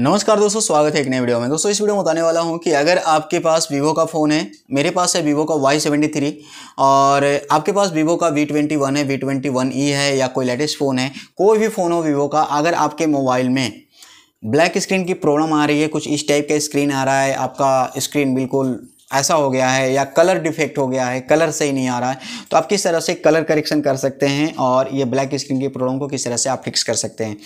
नमस्कार दोस्तों स्वागत है एक नए वीडियो में दोस्तों इस वीडियो में बताने वाला हूं कि अगर आपके पास वीवो का फ़ोन है मेरे पास है वीवो का वाई सेवेंटी थ्री और आपके पास वीवो का वी ट्वेंटी वन है वी ट्वेंटी वन ई है या कोई लेटेस्ट फ़ोन है कोई भी फ़ोन हो वीवो का अगर आपके मोबाइल में ब्लैक स्क्रीन की प्रॉब्लम आ रही है कुछ इस टाइप का स्क्रीन आ रहा है आपका स्क्रीन बिल्कुल ऐसा हो गया है या कलर डिफेक्ट हो गया है कलर सही नहीं आ रहा है तो आप किस तरह से कलर करेक्शन कर सकते हैं और ये ब्लैक स्क्रीन की प्रॉब्लम को किस तरह से आप फिक्स कर सकते हैं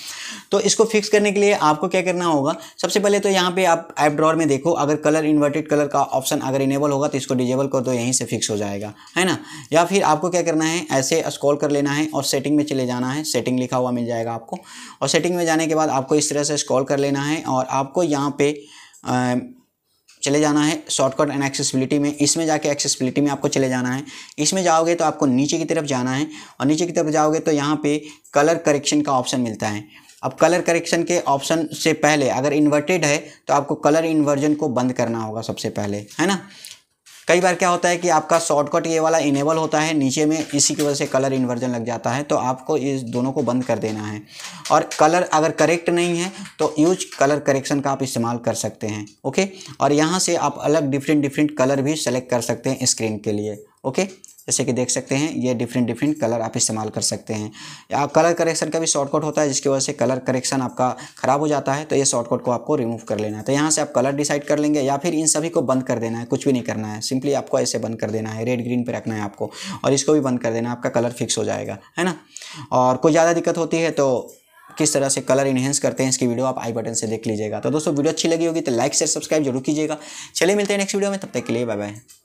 तो इसको फिक्स करने के लिए आपको क्या करना होगा सबसे पहले तो यहाँ पे आप ऐप ड्रॉर में देखो अगर कलर इन्वर्टेड कलर का ऑप्शन अगर इनेबल होगा तो इसको डिजेबल कर दो यहीं से फिक्स हो जाएगा है ना या फिर आपको क्या करना है ऐसे स्क्रॉल कर लेना है और सेटिंग में चले जाना है सेटिंग लिखा हुआ मिल जाएगा आपको और सेटिंग में जाने के बाद आपको इस तरह से स्क्रॉल कर लेना है और आपको यहाँ पर चले जाना है शॉर्टकट एंड एक्सेसिबिलिटी में इसमें जाके एक्सेसिबिलिटी में आपको चले जाना है इसमें जाओगे तो आपको नीचे की तरफ जाना है और नीचे की तरफ जाओगे तो यहाँ पे कलर करेक्शन का ऑप्शन मिलता है अब कलर करेक्शन के ऑप्शन से पहले अगर इन्वर्टेड है तो आपको कलर इन्वर्जन को बंद करना होगा सबसे पहले है ना कई बार क्या होता है कि आपका शॉर्टकट ये वाला इनेबल होता है नीचे में इसी की वजह से कलर इन्वर्जन लग जाता है तो आपको इस दोनों को बंद कर देना है और कलर अगर करेक्ट नहीं है तो यूज कलर करेक्शन का आप इस्तेमाल कर सकते हैं ओके और यहाँ से आप अलग डिफरेंट डिफरेंट कलर भी सेलेक्ट कर सकते हैं स्क्रीन के लिए ओके जैसे कि देख सकते हैं ये डिफरेंट डिफरेंट कलर आप इस्तेमाल कर सकते हैं या कलर करेक्शन का भी शॉर्टकट होता है जिसकी वजह से कलर करेक्शन आपका ख़राब हो जाता है तो ये शॉर्टकट को आपको रिमूव कर लेना है तो यहाँ से आप कलर डिसाइड कर लेंगे या फिर इन सभी को बंद कर देना है कुछ भी नहीं करना है सिंपली आपको ऐसे बंद कर देना है रेड ग्रीन पर रखना है आपको और इसको भी बंद कर देना आपका कलर फिक्स हो जाएगा है ना और कोई ज़्यादा दिक्कत होती है तो किस तरह से कलर इन्हेंस करते हैं इसकी वीडियो आप आई बटन से देख लीजिएगा तो दोस्तों वीडियो अच्छी लगी होगी तो लाइक शेयर सब्सक्राइब जरूर कीजिएगा चलिए मिलते हैं नेक्स्ट वीडियो में तब तक के लिए बाय बाय